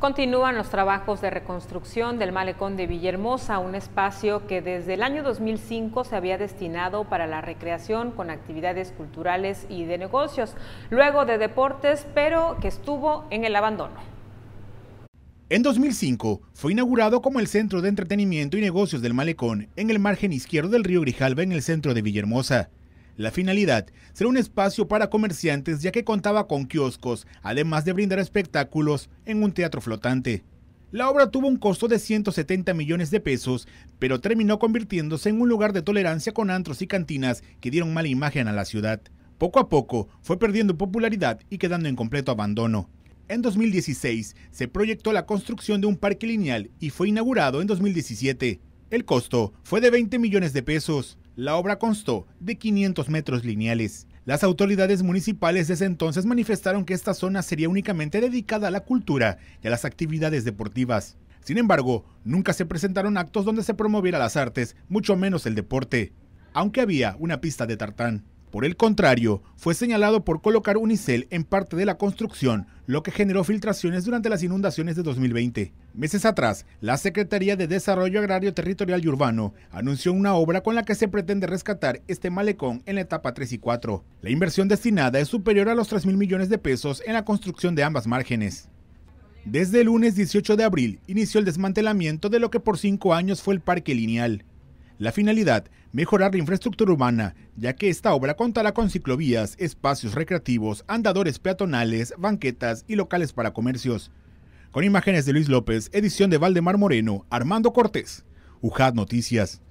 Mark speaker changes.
Speaker 1: Continúan los trabajos de reconstrucción del malecón de Villahermosa, un espacio que desde el año 2005 se había destinado para la recreación con actividades culturales y de negocios, luego de deportes, pero que estuvo en el abandono.
Speaker 2: En 2005 fue inaugurado como el Centro de Entretenimiento y Negocios del Malecón en el margen izquierdo del río Grijalva en el centro de Villahermosa. La finalidad será un espacio para comerciantes ya que contaba con kioscos, además de brindar espectáculos en un teatro flotante. La obra tuvo un costo de 170 millones de pesos, pero terminó convirtiéndose en un lugar de tolerancia con antros y cantinas que dieron mala imagen a la ciudad. Poco a poco fue perdiendo popularidad y quedando en completo abandono. En 2016 se proyectó la construcción de un parque lineal y fue inaugurado en 2017. El costo fue de 20 millones de pesos. La obra constó de 500 metros lineales. Las autoridades municipales desde entonces manifestaron que esta zona sería únicamente dedicada a la cultura y a las actividades deportivas. Sin embargo, nunca se presentaron actos donde se promoviera las artes, mucho menos el deporte, aunque había una pista de tartán. Por el contrario, fue señalado por colocar unicel en parte de la construcción, lo que generó filtraciones durante las inundaciones de 2020. Meses atrás, la Secretaría de Desarrollo Agrario Territorial y Urbano anunció una obra con la que se pretende rescatar este malecón en la etapa 3 y 4. La inversión destinada es superior a los 3 mil millones de pesos en la construcción de ambas márgenes. Desde el lunes 18 de abril inició el desmantelamiento de lo que por cinco años fue el Parque Lineal. La finalidad, mejorar la infraestructura urbana, ya que esta obra contará con ciclovías, espacios recreativos, andadores peatonales, banquetas y locales para comercios. Con imágenes de Luis López, edición de Valdemar Moreno, Armando Cortés, UJAD Noticias.